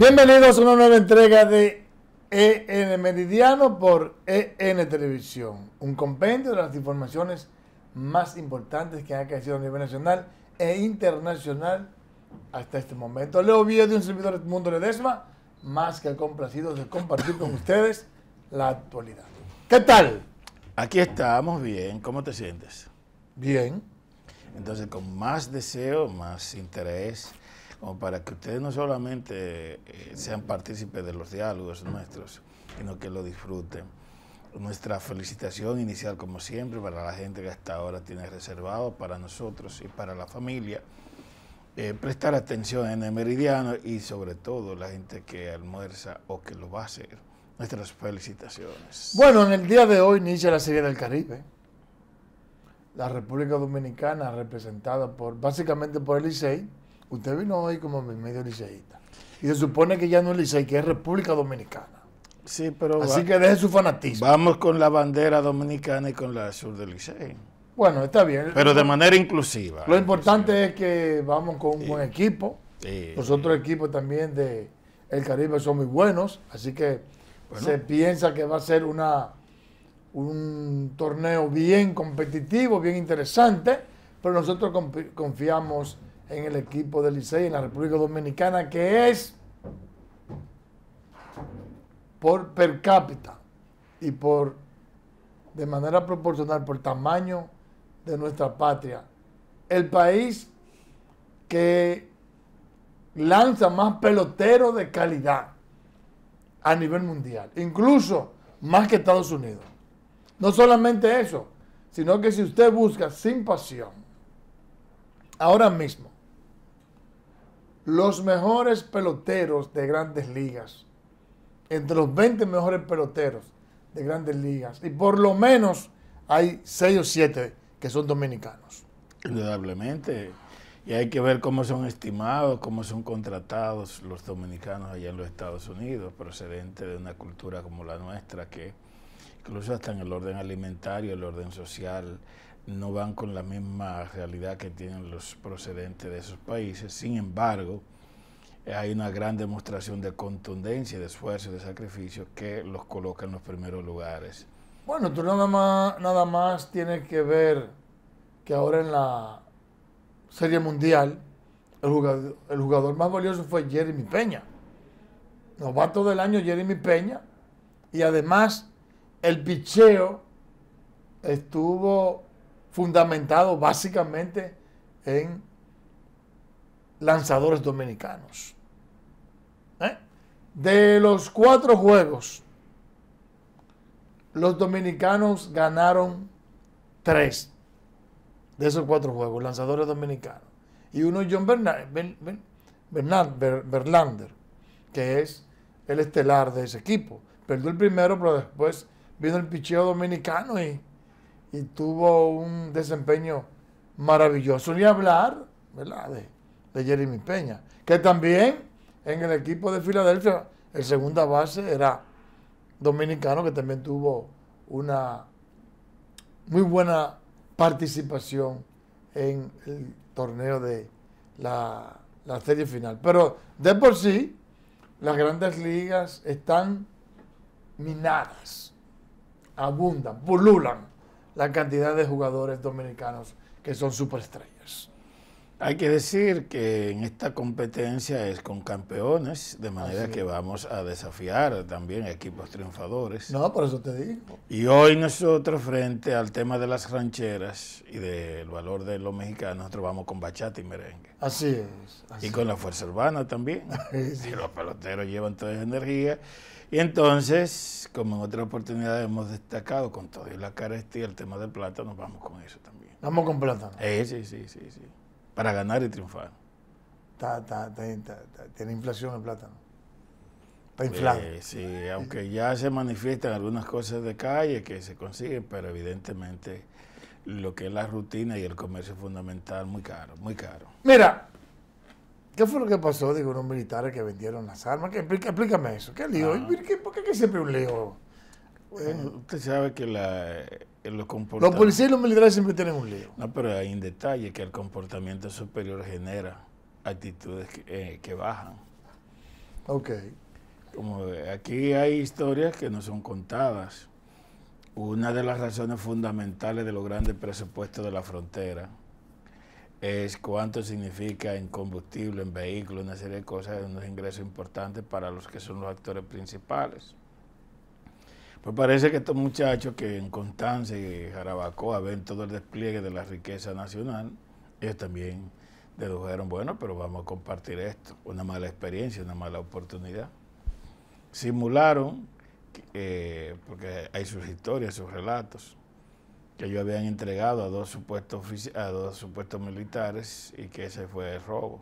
Bienvenidos a una nueva entrega de EN Meridiano por EN Televisión, un compendio de las informaciones más importantes que han crecido a nivel nacional e internacional hasta este momento. Leo Vía de un servidor del mundo Ledesma, más que complacido de compartir con ustedes la actualidad. ¿Qué tal? Aquí estamos bien, ¿cómo te sientes? Bien. Entonces, con más deseo, más interés como para que ustedes no solamente eh, sean partícipes de los diálogos nuestros, sino que lo disfruten. Nuestra felicitación inicial, como siempre, para la gente que hasta ahora tiene reservado, para nosotros y para la familia. Eh, prestar atención en el meridiano y sobre todo la gente que almuerza o que lo va a hacer. Nuestras felicitaciones. Bueno, en el día de hoy inicia la Serie del Caribe. La República Dominicana, representada por básicamente por el Usted vino hoy como medio liceísta. Y se supone que ya no es licey, que es República Dominicana. Sí, pero. Así que deje su fanatismo. Vamos con la bandera dominicana y con la sur del liceí. Bueno, está bien. Pero de manera inclusiva. Lo importante es que vamos con un buen equipo. Sí. Los otros equipos también de Caribe son muy buenos, así que se piensa que va a ser una un torneo bien competitivo, bien interesante, pero nosotros confiamos en el equipo del Licey en la República Dominicana, que es por per cápita y por de manera proporcional por tamaño de nuestra patria. El país que lanza más peloteros de calidad a nivel mundial, incluso más que Estados Unidos. No solamente eso, sino que si usted busca sin pasión, ahora mismo, los mejores peloteros de grandes ligas, entre los 20 mejores peloteros de grandes ligas, y por lo menos hay 6 o 7 que son dominicanos. Indudablemente. Y hay que ver cómo son estimados, cómo son contratados los dominicanos allá en los Estados Unidos, procedentes de una cultura como la nuestra, que incluso hasta en el orden alimentario, el orden social, no van con la misma realidad que tienen los procedentes de esos países. Sin embargo, hay una gran demostración de contundencia, de esfuerzo, de sacrificio que los coloca en los primeros lugares. Bueno, tú nada más, nada más tienes que ver que ahora en la Serie Mundial el jugador, el jugador más valioso fue Jeremy Peña. Novato del año Jeremy Peña. Y además el picheo estuvo fundamentado básicamente en lanzadores dominicanos. ¿eh? De los cuatro juegos, los dominicanos ganaron tres de esos cuatro juegos, lanzadores dominicanos. Y uno John Bernard, Berlander, que es el estelar de ese equipo. Perdió el primero, pero después vino el picheo dominicano y y tuvo un desempeño maravilloso. Ni hablar, ¿verdad? De, Jeremy Peña, que también en el equipo de Filadelfia, el segunda base era dominicano, que también tuvo una muy buena participación en el torneo de la, la serie final. Pero de por sí, las grandes ligas están minadas, abundan, pululan la cantidad de jugadores dominicanos que son superestrellas. Hay que decir que en esta competencia es con campeones, de manera que vamos a desafiar también equipos triunfadores. No, por eso te digo. Y hoy nosotros, frente al tema de las rancheras y del valor de los mexicanos, nosotros vamos con bachata y merengue. Así es. y con la fuerza urbana también. sí. los peloteros llevan toda esa energía y entonces, como en otra oportunidad hemos destacado con todo y la carestía el tema del plátano, vamos con eso también. Vamos con plátano. Eh, sí, sí, sí, sí. Para ganar y triunfar. tiene inflación el plátano. Está eh, inflado. sí, aunque ya se manifiestan algunas cosas de calle que se consiguen, pero evidentemente lo que es la rutina y el comercio fundamental, muy caro, muy caro. Mira, ¿Qué fue lo que pasó? Digo, unos militares que vendieron las armas. explícame eso. ¿Qué lío? Ah. ¿Por qué que siempre un lío? Eh. usted sabe que eh, los comportamientos... Los policías y los militares siempre tienen un lío. No, pero hay un detalle que el comportamiento superior genera actitudes que, eh, bajan. Ok. Como aquí hay historias que no son contadas. Una de las razones fundamentales de los grandes presupuestos de la frontera es cuánto significa en combustible, en vehículos, una serie de cosas, unos ingresos importantes para los que son los actores principales. Pues parece que estos muchachos que en Constanza y Jarabacoa ven todo el despliegue de la riqueza nacional, ellos también dedujeron, bueno, pero vamos a compartir esto, una mala experiencia, una mala oportunidad. Simularon, eh, porque hay sus historias, sus relatos, que ellos habían entregado a dos supuestos a dos supuestos militares y que ese fue el robo.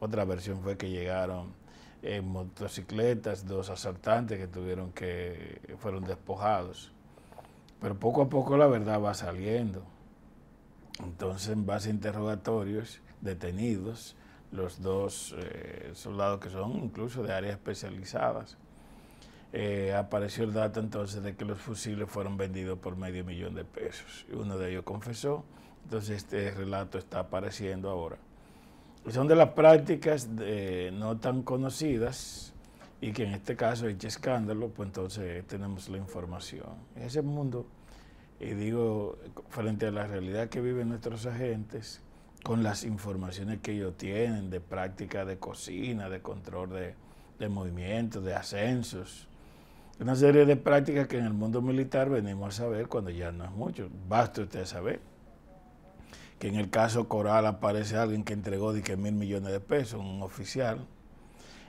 Otra versión fue que llegaron en eh, motocicletas dos asaltantes que tuvieron que fueron despojados. Pero poco a poco la verdad va saliendo. Entonces, en base a interrogatorios, detenidos, los dos eh, soldados que son incluso de áreas especializadas, eh, apareció el dato entonces de que los fusiles fueron vendidos por medio millón de pesos. Y uno de ellos confesó. Entonces este relato está apareciendo ahora. Son de las prácticas eh, no tan conocidas y que en este caso hay escándalo, pues entonces tenemos la información. Ese mundo, y digo, frente a la realidad que viven nuestros agentes, con las informaciones que ellos tienen de práctica de cocina, de control de, de movimientos, de ascensos, una serie de prácticas que en el mundo militar venimos a saber cuando ya no es mucho. Basta usted saber que en el caso Coral aparece alguien que entregó de que mil millones de pesos, un oficial.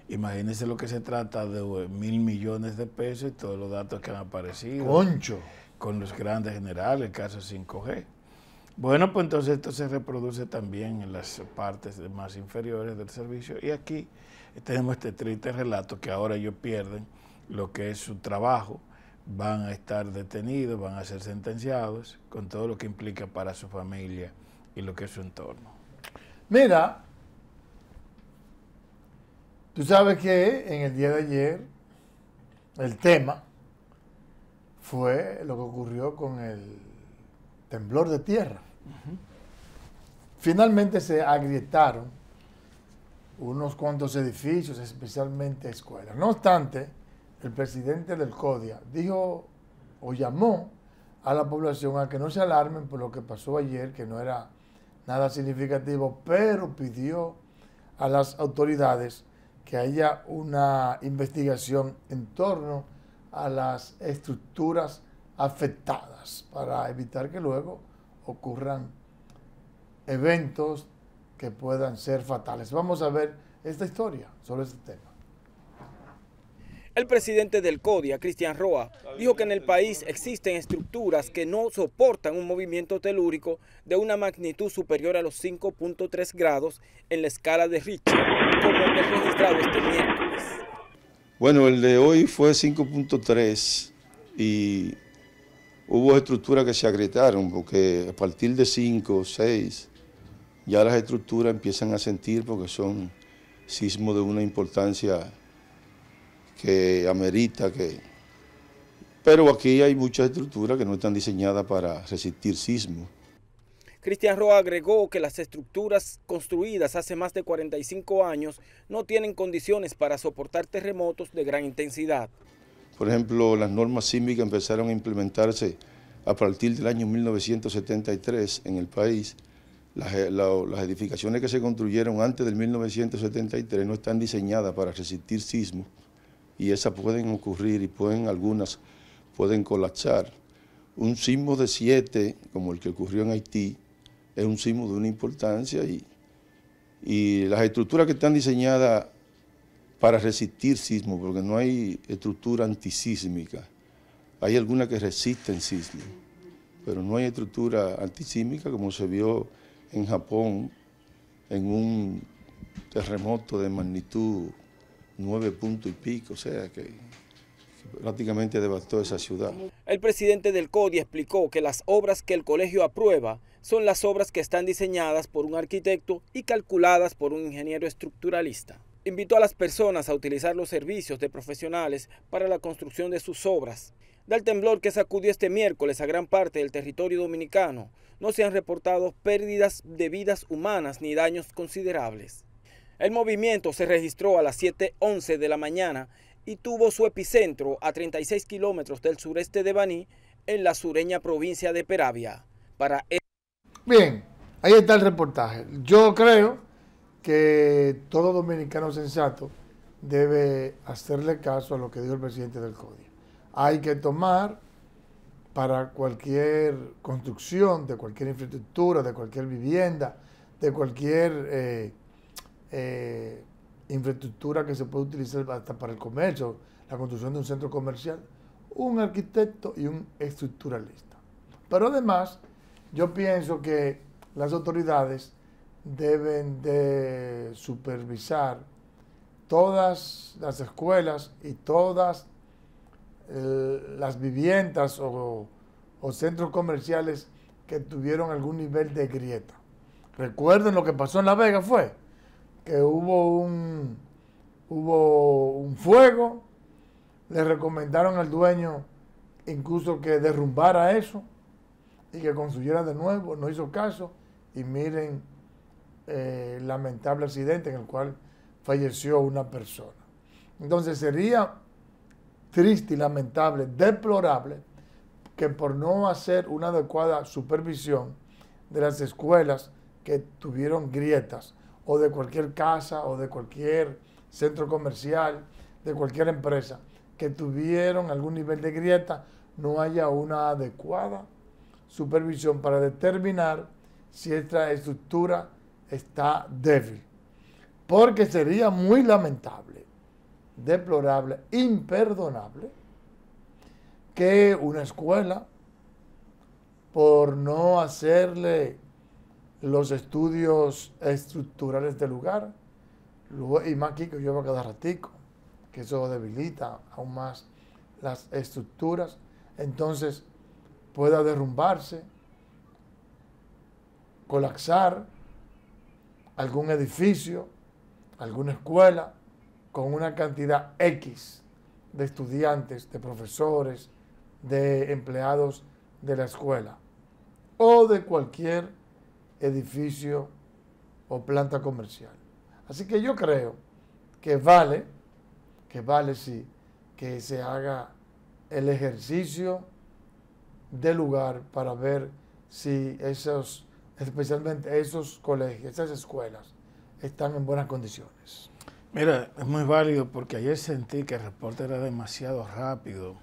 imagínese lo que se trata de eh, mil millones de pesos y todos los datos que han aparecido. ¡Concho! Con los grandes generales, el caso 5G. Bueno, pues entonces esto se reproduce también en las partes más inferiores del servicio. Y aquí tenemos este triste relato que ahora ellos pierden lo que es su trabajo, van a estar detenidos, van a ser sentenciados, con todo lo que implica para su familia y lo que es su entorno. Mira, tú sabes que en el día de ayer el tema fue lo que ocurrió con el temblor de tierra. Finalmente se agrietaron unos cuantos edificios, especialmente escuelas. No obstante, el presidente del CODIA, dijo o llamó a la población a que no se alarmen por lo que pasó ayer, que no era nada significativo, pero pidió a las autoridades que haya una investigación en torno a las estructuras afectadas para evitar que luego ocurran eventos que puedan ser fatales. Vamos a ver esta historia sobre este tema. El presidente del CODIA, Cristian Roa, dijo que en el país existen estructuras que no soportan un movimiento telúrico de una magnitud superior a los 5.3 grados en la escala de Richter, como el registrado este miércoles. Bueno, el de hoy fue 5.3 y hubo estructuras que se agrietaron porque a partir de 5 o 6 ya las estructuras empiezan a sentir porque son sismos de una importancia que amerita que... Pero aquí hay muchas estructuras que no están diseñadas para resistir sismo. Cristian Roa agregó que las estructuras construidas hace más de 45 años no tienen condiciones para soportar terremotos de gran intensidad. Por ejemplo, las normas sísmicas empezaron a implementarse a partir del año 1973 en el país. Las, eh, las edificaciones que se construyeron antes del 1973 no están diseñadas para resistir sismos y esas pueden ocurrir y pueden algunas pueden colapsar. Un sismo de siete, como el que ocurrió en Haití, es un sismo de una importancia y, y las estructuras que están diseñadas para resistir sismo, porque no hay estructura antisísmica, hay algunas que resisten sismos, pero no hay estructura antisísmica como se vio en Japón en un terremoto de magnitud nueve puntos y pico, o sea que prácticamente devastó esa ciudad. El presidente del CODI explicó que las obras que el colegio aprueba son las obras que están diseñadas por un arquitecto y calculadas por un ingeniero estructuralista. Invitó a las personas a utilizar los servicios de profesionales para la construcción de sus obras. Del temblor que sacudió este miércoles a gran parte del territorio dominicano, no se han reportado pérdidas de vidas humanas ni daños considerables. El movimiento se registró a las 7.11 de la mañana y tuvo su epicentro a 36 kilómetros del sureste de Baní, en la sureña provincia de Peravia. E- Bien, ahí está el reportaje. Yo creo que todo dominicano sensato debe hacerle caso a lo que dijo el presidente del CODI. Hay que tomar para cualquier construcción, de cualquier infraestructura, de cualquier vivienda, de cualquier eh, eh, infraestructura que se puede utilizar hasta para el comercio, la construcción de un centro comercial, un arquitecto y un estructuralista. Pero además, yo pienso que las autoridades deben de supervisar todas las escuelas y todas eh, las viviendas o, o centros comerciales que tuvieron algún nivel de grieta. Recuerden lo que pasó en La Vega fue que hubo un, hubo un fuego, le recomendaron al dueño incluso que derrumbara eso y que construyera de nuevo, no hizo caso y miren el eh, lamentable accidente en el cual falleció una persona. Entonces sería triste y lamentable, deplorable, que por no hacer una adecuada supervisión de las escuelas que tuvieron grietas o de cualquier casa o de cualquier centro comercial, de cualquier empresa, que tuvieron algún nivel de grieta, no haya una adecuada supervisión para determinar si esta estructura está débil. Porque sería muy lamentable, deplorable, imperdonable que una escuela, por no hacerle los estudios estructurales del lugar, y más aquí que llueva cada ratico, que eso debilita aún más las estructuras, entonces pueda derrumbarse, colapsar algún edificio, alguna escuela, con una cantidad X de estudiantes, de profesores, de empleados de la escuela o de cualquier edificio o planta comercial. Así que yo creo que vale, que vale sí, que se haga el ejercicio de lugar para ver si esos, especialmente esos colegios, esas escuelas, están en buenas condiciones. Mira, es muy válido porque ayer sentí que el reporte era demasiado rápido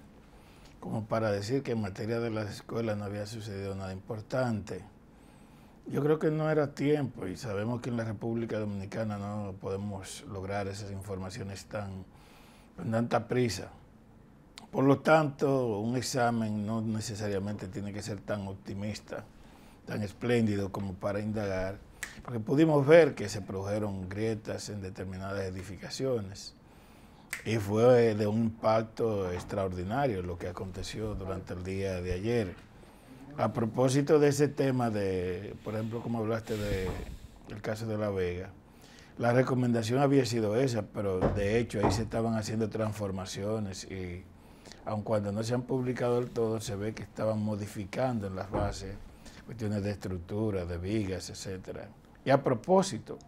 como para decir que en materia de las escuelas no había sucedido nada importante. Yo creo que no era tiempo y sabemos que en la República Dominicana no podemos lograr esas informaciones tan con tanta prisa. Por lo tanto, un examen no necesariamente tiene que ser tan optimista, tan espléndido como para indagar, porque pudimos ver que se produjeron grietas en determinadas edificaciones y fue de un impacto extraordinario lo que aconteció durante el día de ayer. A propósito de ese tema de, por ejemplo, como hablaste del caso de La Vega, la recomendación había sido esa, pero de hecho ahí se estaban haciendo transformaciones y aun cuando no se han publicado del todo, se ve que estaban modificando en las bases cuestiones de estructura, de vigas, etcétera. Y a propósito,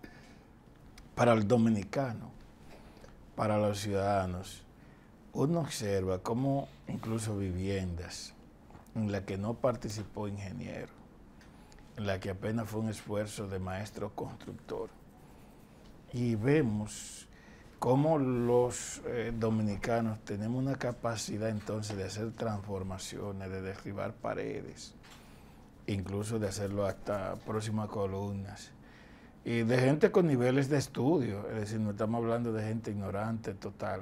para el dominicano, para los ciudadanos, uno observa cómo incluso viviendas, en la que no participó ingeniero, en la que apenas fue un esfuerzo de maestro constructor. Y vemos cómo los eh, dominicanos tenemos una capacidad entonces de hacer transformaciones, de derribar paredes, incluso de hacerlo hasta próximas columnas. Y de gente con niveles de estudio, es decir, no estamos hablando de gente ignorante total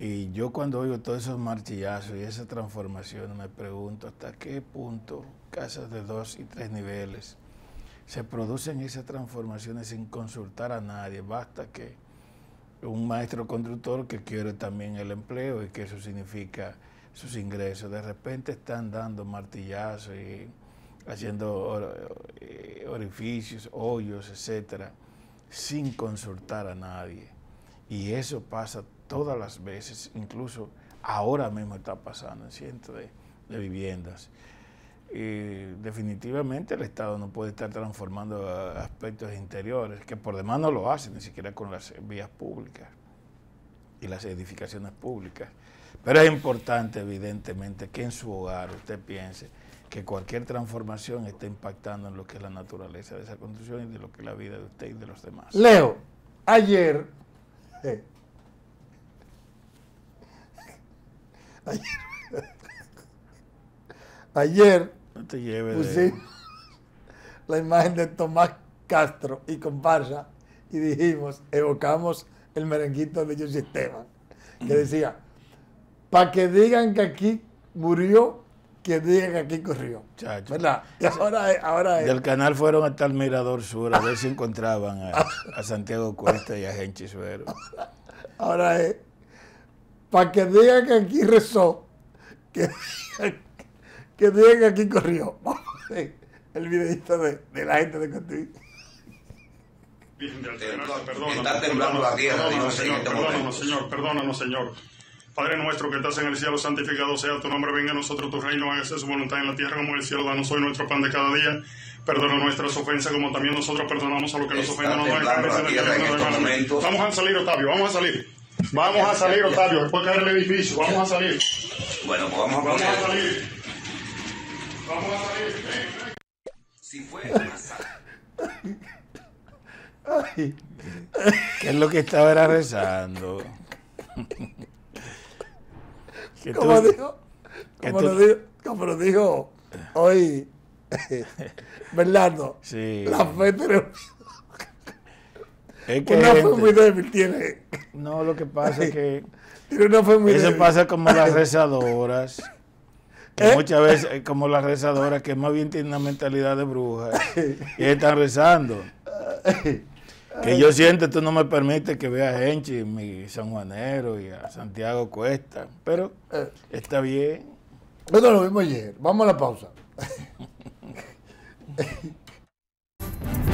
y yo cuando oigo todos esos martillazos y esa transformación, me pregunto hasta qué punto casas de dos y tres niveles se producen esas transformaciones sin consultar a nadie. Basta que un maestro constructor que quiere también el empleo y que eso significa sus ingresos, de repente están dando martillazos y haciendo eh, orificios, hoyos, etcétera, sin consultar a nadie. Y eso pasa todas las veces, incluso ahora mismo está pasando en cientos de, viviendas. Y eh, definitivamente el Estado no puede estar transformando aspectos interiores, que por demás no lo hace, ni siquiera con las vías públicas y las edificaciones públicas. Pero es importante, evidentemente, que en su hogar usted piense que cualquier transformación está impactando en lo que es la naturaleza de esa construcción y de lo que es la vida de usted y de los demás. Leo, ayer eh, Ayer, la imagen de Tomás Castro y comparsa y dijimos, evocamos el merenguito de José Esteban, que mm. decía, para que digan que aquí murió, que digan que aquí corrió. Y ahora, ahora Del canal fueron hasta el Mirador Sur a ver si encontraban a, Santiago Cuesta y a Genchi Suero. ahora es para que digan que aquí rezó, que, digan que aquí corrió. el videito de, la gente de Cotuí. Eh, señor, perdónanos, Señor, perdónanos, Señor. Padre nuestro que estás en el cielo, santificado sea tu nombre, venga a nosotros tu reino, hágase su voluntad en la tierra como en el cielo, danos hoy nuestro pan de cada día. Perdona nuestras ofensas como también nosotros perdonamos a los que nos ofenden. Vamos a salir, Octavio, vamos a salir. Vamos a salir, Octavio, después caer el edificio. Vamos a salir. Bueno, pues vamos a Vamos a salir. Vamos a salir. Si fue Ay, ¿Qué es lo que estaba rezando? ¿Cómo tú, dijo, como, lo dijo, como lo dijo hoy Bernardo, sí. la fe una muy débil tiene. No, lo que pasa es que. Tiene una Eso pasa como las rezadoras. ¿Eh? muchas veces, eh, como las rezadoras, que más bien tienen una mentalidad de bruja. y están rezando. Que yo siento, tú no me permites que vea a y mi San Juanero y a Santiago Cuesta. Pero eh. está bien. Esto lo vimos ayer. Vamos a la pausa.